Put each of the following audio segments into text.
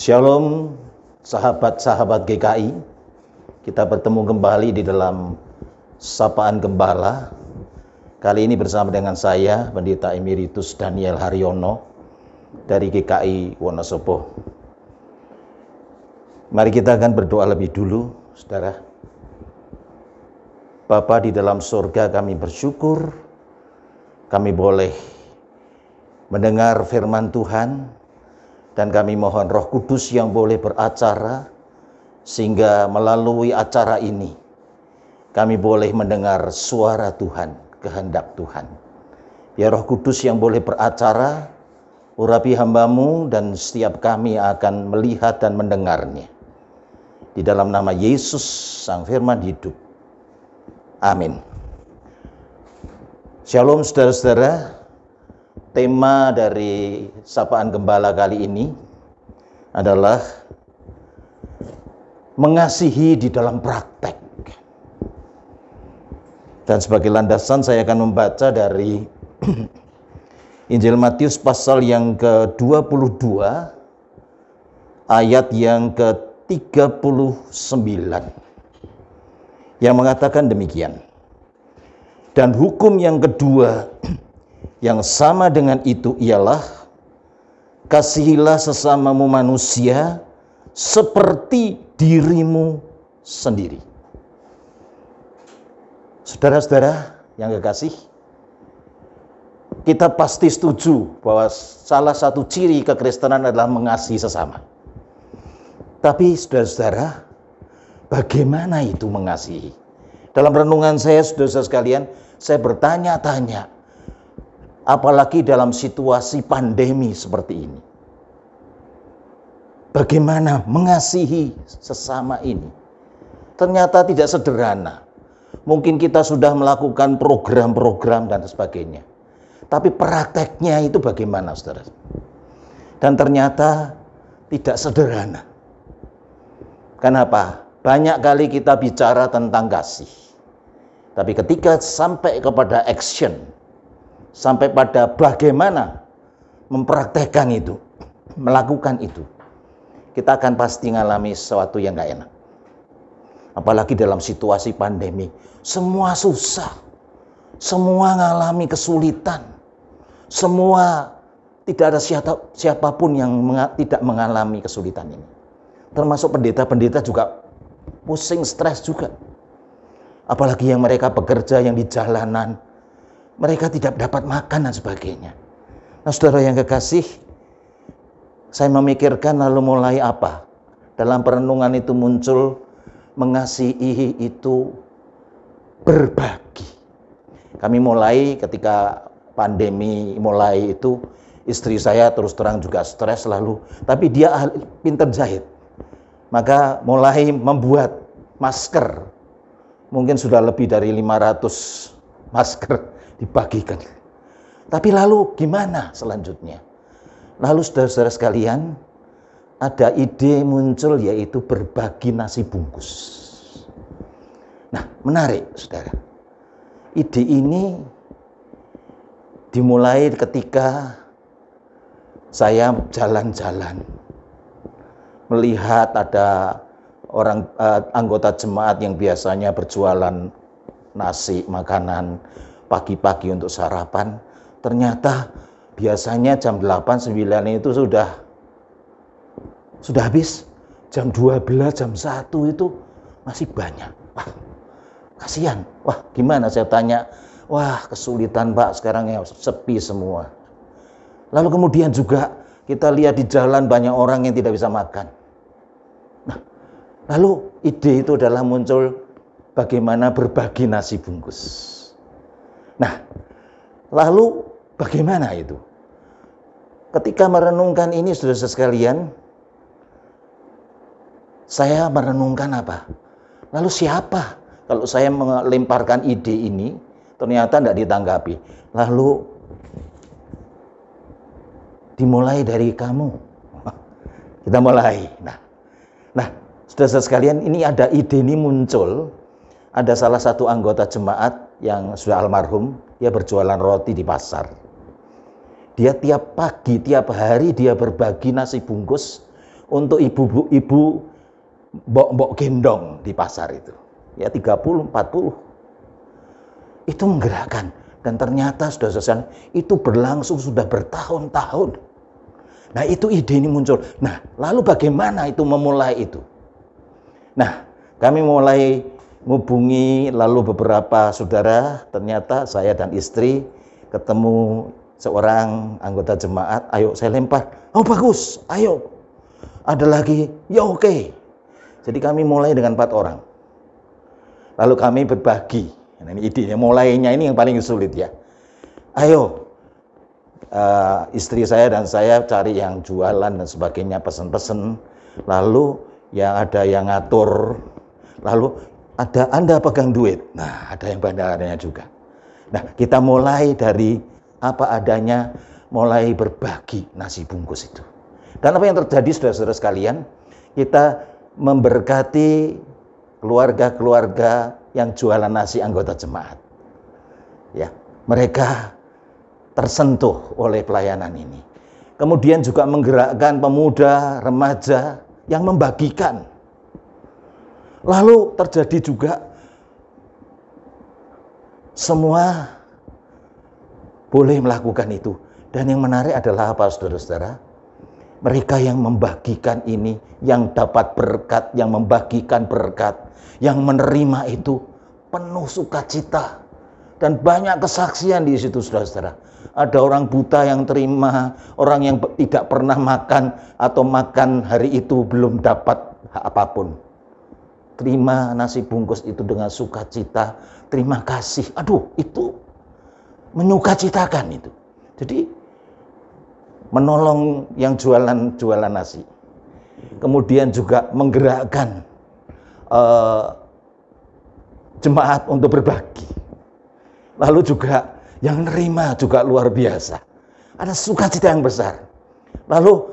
Shalom sahabat-sahabat GKI. Kita bertemu kembali di dalam sapaan gembala. Kali ini bersama dengan saya Pendeta Emeritus Daniel Haryono dari GKI Wonosobo. Mari kita akan berdoa lebih dulu, Saudara. Bapa di dalam surga kami bersyukur kami boleh mendengar firman Tuhan dan kami mohon roh kudus yang boleh beracara, sehingga melalui acara ini, kami boleh mendengar suara Tuhan, kehendak Tuhan. Ya roh kudus yang boleh beracara, urapi hambamu dan setiap kami akan melihat dan mendengarnya. Di dalam nama Yesus, Sang Firman hidup. Amin. Shalom saudara-saudara tema dari sapaan gembala kali ini adalah mengasihi di dalam praktek. Dan sebagai landasan saya akan membaca dari Injil Matius pasal yang ke-22 ayat yang ke-39 yang mengatakan demikian. Dan hukum yang kedua Yang sama dengan itu ialah kasihilah sesamamu manusia seperti dirimu sendiri. Saudara-saudara yang kekasih, kita pasti setuju bahwa salah satu ciri kekristenan adalah mengasihi sesama. Tapi saudara-saudara, bagaimana itu mengasihi? Dalam renungan saya, saudara-saudara sekalian, saya bertanya-tanya, apalagi dalam situasi pandemi seperti ini. Bagaimana mengasihi sesama ini? Ternyata tidak sederhana. Mungkin kita sudah melakukan program-program dan sebagainya. Tapi prakteknya itu bagaimana, saudara? Dan ternyata tidak sederhana. Kenapa? Banyak kali kita bicara tentang kasih. Tapi ketika sampai kepada action, sampai pada bagaimana mempraktekkan itu, melakukan itu. Kita akan pasti mengalami sesuatu yang nggak enak. Apalagi dalam situasi pandemi, semua susah, semua mengalami kesulitan, semua tidak ada siapa, siapapun yang menga, tidak mengalami kesulitan ini. Termasuk pendeta-pendeta juga pusing, stres juga. Apalagi yang mereka bekerja yang di jalanan, mereka tidak dapat makan dan sebagainya. Nah, saudara yang kekasih, saya memikirkan lalu mulai apa? Dalam perenungan itu muncul mengasihi itu berbagi. Kami mulai ketika pandemi mulai itu istri saya terus terang juga stres lalu, tapi dia ahli, pinter jahit. Maka mulai membuat masker. Mungkin sudah lebih dari 500 masker dibagikan. Tapi lalu gimana selanjutnya? Lalu saudara-saudara sekalian, ada ide muncul yaitu berbagi nasi bungkus. Nah, menarik saudara. Ide ini dimulai ketika saya jalan-jalan melihat ada orang uh, anggota jemaat yang biasanya berjualan nasi makanan pagi-pagi untuk sarapan, ternyata biasanya jam 8 9 itu sudah sudah habis. Jam 12, jam 1 itu masih banyak. Wah, kasihan. Wah, gimana saya tanya? Wah, kesulitan Pak sekarang ya sepi semua. Lalu kemudian juga kita lihat di jalan banyak orang yang tidak bisa makan. Nah, lalu ide itu adalah muncul bagaimana berbagi nasi bungkus. Nah, lalu bagaimana itu? Ketika merenungkan ini sudah sekalian, saya merenungkan apa? Lalu siapa? Kalau saya melemparkan ide ini, ternyata tidak ditanggapi. Lalu dimulai dari kamu. Kita mulai. Nah, nah, sudah sekalian, ini ada ide ini muncul ada salah satu anggota jemaat yang sudah almarhum, dia berjualan roti di pasar. Dia tiap pagi, tiap hari dia berbagi nasi bungkus untuk ibu-ibu mbok-mbok gendong di pasar itu. Ya 30, 40. Itu menggerakkan. Dan ternyata sudah selesai, itu berlangsung sudah bertahun-tahun. Nah itu ide ini muncul. Nah lalu bagaimana itu memulai itu? Nah kami mulai ngubungi lalu beberapa saudara, ternyata saya dan istri ketemu seorang anggota jemaat, ayo saya lempar. Oh bagus, ayo. Ada lagi, ya oke. Okay. Jadi kami mulai dengan empat orang. Lalu kami berbagi. Nah, ini idenya, mulainya ini yang paling sulit ya. Ayo, uh, istri saya dan saya cari yang jualan dan sebagainya, pesen-pesen. Lalu yang ada yang ngatur. Lalu ada Anda pegang duit. Nah, ada yang bandarnya juga. Nah, kita mulai dari apa adanya, mulai berbagi nasi bungkus itu. Dan apa yang terjadi saudara-saudara sekalian, kita memberkati keluarga-keluarga yang jualan nasi anggota jemaat. Ya, mereka tersentuh oleh pelayanan ini. Kemudian juga menggerakkan pemuda, remaja yang membagikan Lalu terjadi juga semua boleh melakukan itu. Dan yang menarik adalah apa saudara-saudara? Mereka yang membagikan ini, yang dapat berkat, yang membagikan berkat, yang menerima itu penuh sukacita. Dan banyak kesaksian di situ saudara-saudara. Ada orang buta yang terima, orang yang tidak pernah makan atau makan hari itu belum dapat apapun terima nasi bungkus itu dengan sukacita, terima kasih. Aduh, itu menyukacitakan itu. Jadi menolong yang jualan jualan nasi, kemudian juga menggerakkan uh, jemaat untuk berbagi. Lalu juga yang nerima juga luar biasa. Ada sukacita yang besar. Lalu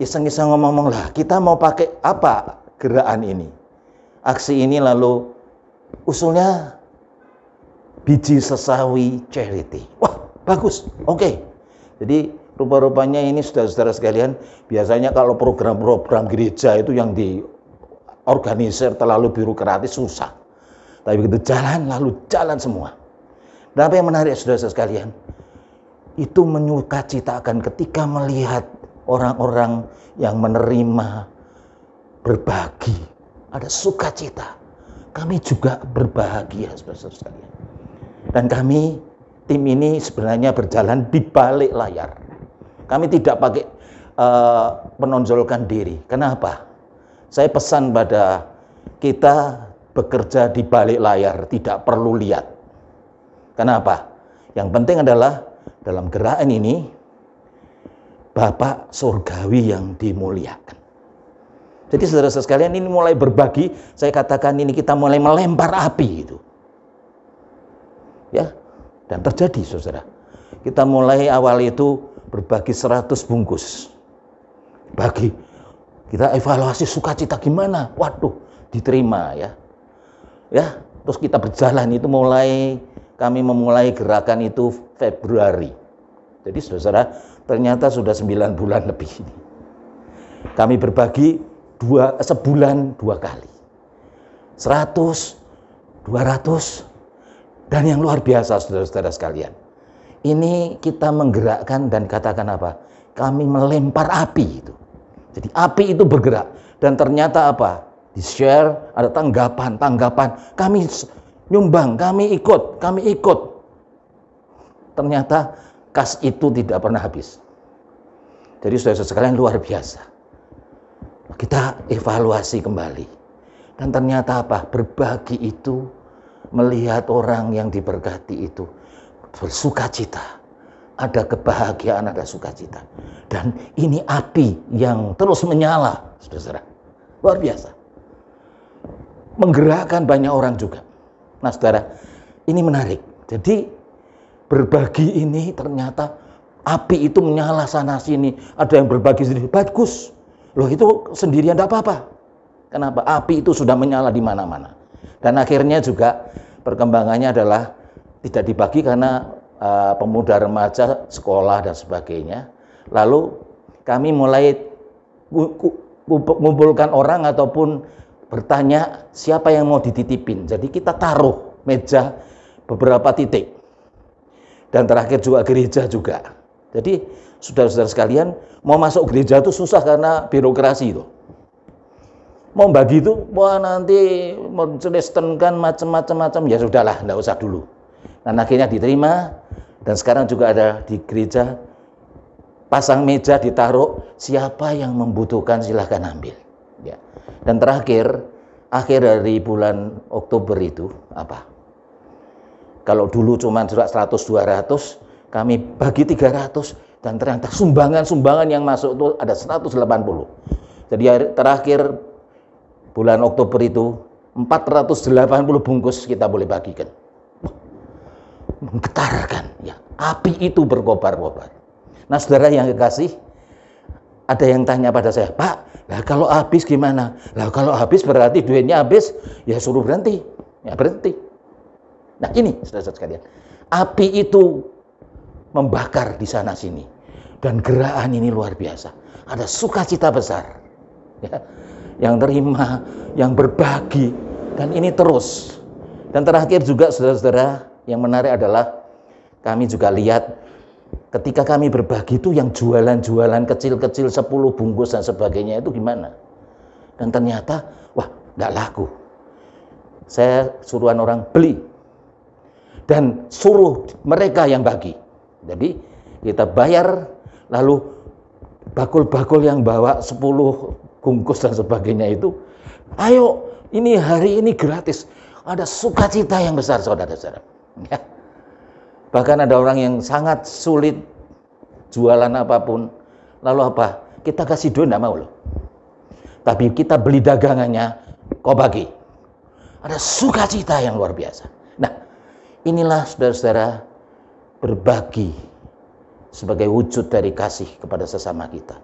iseng-iseng ngomong-ngomong lah, kita mau pakai apa gerakan ini? aksi ini lalu usulnya biji sesawi charity. Wah, bagus. Oke. Okay. Jadi rupa-rupanya ini sudah saudara sekalian, biasanya kalau program-program gereja itu yang diorganisir terlalu birokratis susah. Tapi begitu jalan lalu jalan semua. Dan apa yang menarik saudara sekalian, itu menyukacitakan ketika melihat orang-orang yang menerima berbagi ada sukacita. Kami juga berbahagia, saudara sekalian. Dan kami, tim ini sebenarnya berjalan di balik layar. Kami tidak pakai uh, menonjolkan diri. Kenapa? Saya pesan pada kita bekerja di balik layar, tidak perlu lihat. Kenapa? Yang penting adalah dalam gerakan ini, Bapak surgawi yang dimuliakan. Jadi saudara-saudara sekalian ini mulai berbagi, saya katakan ini kita mulai melempar api itu. Ya. Dan terjadi saudara. Kita mulai awal itu berbagi 100 bungkus. Bagi kita evaluasi sukacita gimana? Waduh, diterima ya. Ya, terus kita berjalan itu mulai kami memulai gerakan itu Februari. Jadi saudara, ternyata sudah 9 bulan lebih ini. Kami berbagi dua, eh, sebulan dua kali. 100, 200, dan yang luar biasa saudara-saudara sekalian. Ini kita menggerakkan dan katakan apa? Kami melempar api itu. Jadi api itu bergerak dan ternyata apa? Di share ada tanggapan, tanggapan. Kami nyumbang, kami ikut, kami ikut. Ternyata kas itu tidak pernah habis. Jadi saudara-saudara sekalian luar biasa kita evaluasi kembali. Dan ternyata apa? Berbagi itu melihat orang yang diberkati itu bersuka cita. Ada kebahagiaan, ada sukacita. Dan ini api yang terus menyala, saudara. Luar biasa. Menggerakkan banyak orang juga. Nah, saudara, ini menarik. Jadi berbagi ini ternyata api itu menyala sana sini. Ada yang berbagi sendiri, bagus. Loh itu sendirian tidak apa-apa. Kenapa? Api itu sudah menyala di mana-mana. Dan akhirnya juga perkembangannya adalah tidak dibagi karena uh, pemuda remaja sekolah dan sebagainya. Lalu kami mulai mengumpulkan orang ataupun bertanya siapa yang mau dititipin. Jadi kita taruh meja beberapa titik. Dan terakhir juga gereja juga. Jadi Saudara-saudara sekalian, mau masuk gereja itu susah karena birokrasi itu. Mau bagi itu, wah nanti mencelistenkan macam-macam-macam, ya sudahlah, enggak usah dulu. Dan akhirnya diterima, dan sekarang juga ada di gereja, pasang meja ditaruh, siapa yang membutuhkan silahkan ambil. Ya. Dan terakhir, akhir dari bulan Oktober itu apa? Kalau dulu cuma surat 100 200, kami bagi 300, dan ternyata sumbangan-sumbangan yang masuk itu ada 180. Jadi terakhir bulan Oktober itu 480 bungkus kita boleh bagikan. Menggetarkan ya. Api itu berkobar-kobar. Nah, saudara yang kekasih, ada yang tanya pada saya, "Pak, lah kalau habis gimana?" Lah kalau habis berarti duitnya habis, ya suruh berhenti. Ya berhenti. Nah, ini saudara-saudara sekalian. Api itu membakar di sana sini. Dan gerakan ini luar biasa. Ada sukacita besar. Ya. Yang terima, yang berbagi. Dan ini terus. Dan terakhir juga saudara-saudara yang menarik adalah kami juga lihat ketika kami berbagi itu yang jualan-jualan kecil-kecil 10 bungkus dan sebagainya itu gimana? Dan ternyata, wah, nggak laku. Saya suruhan orang beli dan suruh mereka yang bagi. Jadi kita bayar lalu bakul-bakul yang bawa 10 bungkus dan sebagainya itu ayo ini hari ini gratis ada sukacita yang besar saudara-saudara ya. bahkan ada orang yang sangat sulit jualan apapun lalu apa kita kasih duit enggak mau loh tapi kita beli dagangannya kau bagi ada sukacita yang luar biasa nah inilah saudara-saudara berbagi sebagai wujud dari kasih kepada sesama kita.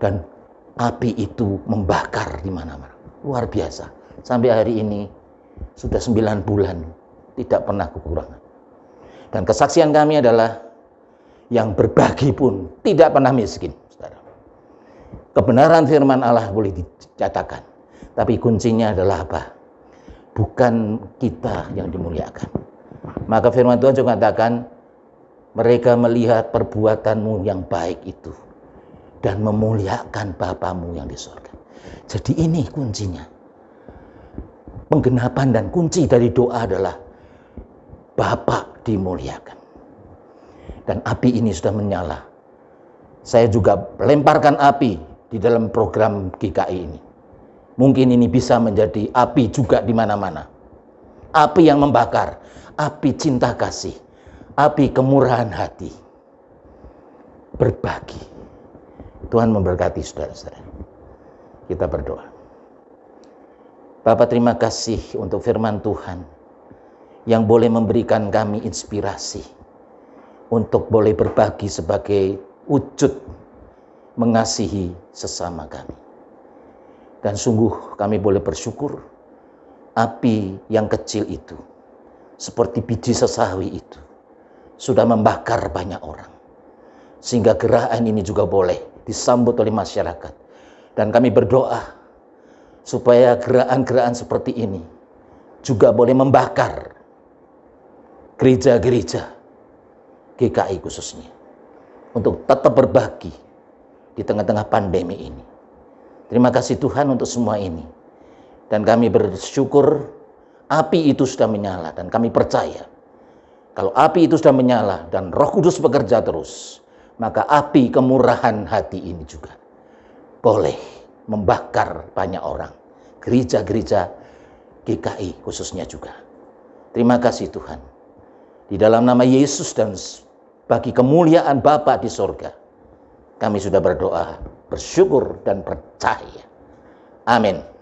Dan api itu membakar di mana-mana. Luar biasa. Sampai hari ini sudah sembilan bulan tidak pernah kekurangan. Dan kesaksian kami adalah yang berbagi pun tidak pernah miskin. Kebenaran firman Allah boleh dicatakan. Tapi kuncinya adalah apa? Bukan kita yang dimuliakan. Maka firman Tuhan juga katakan, mereka melihat perbuatanmu yang baik itu dan memuliakan Bapamu yang di surga. Jadi ini kuncinya. Penggenapan dan kunci dari doa adalah Bapa dimuliakan. Dan api ini sudah menyala. Saya juga lemparkan api di dalam program GKI ini. Mungkin ini bisa menjadi api juga di mana-mana. Api yang membakar, api cinta kasih api kemurahan hati. Berbagi. Tuhan memberkati saudara-saudara. Kita berdoa. Bapak terima kasih untuk firman Tuhan yang boleh memberikan kami inspirasi untuk boleh berbagi sebagai wujud mengasihi sesama kami. Dan sungguh kami boleh bersyukur api yang kecil itu seperti biji sesawi itu sudah membakar banyak orang. Sehingga gerakan ini juga boleh disambut oleh masyarakat. Dan kami berdoa supaya gerakan-gerakan seperti ini juga boleh membakar gereja-gereja GKI khususnya untuk tetap berbagi di tengah-tengah pandemi ini. Terima kasih Tuhan untuk semua ini. Dan kami bersyukur api itu sudah menyala dan kami percaya kalau api itu sudah menyala dan Roh Kudus bekerja terus, maka api kemurahan hati ini juga boleh membakar banyak orang. Gereja-gereja GKI khususnya juga. Terima kasih Tuhan. Di dalam nama Yesus dan bagi kemuliaan Bapa di sorga, kami sudah berdoa, bersyukur dan percaya. Amin.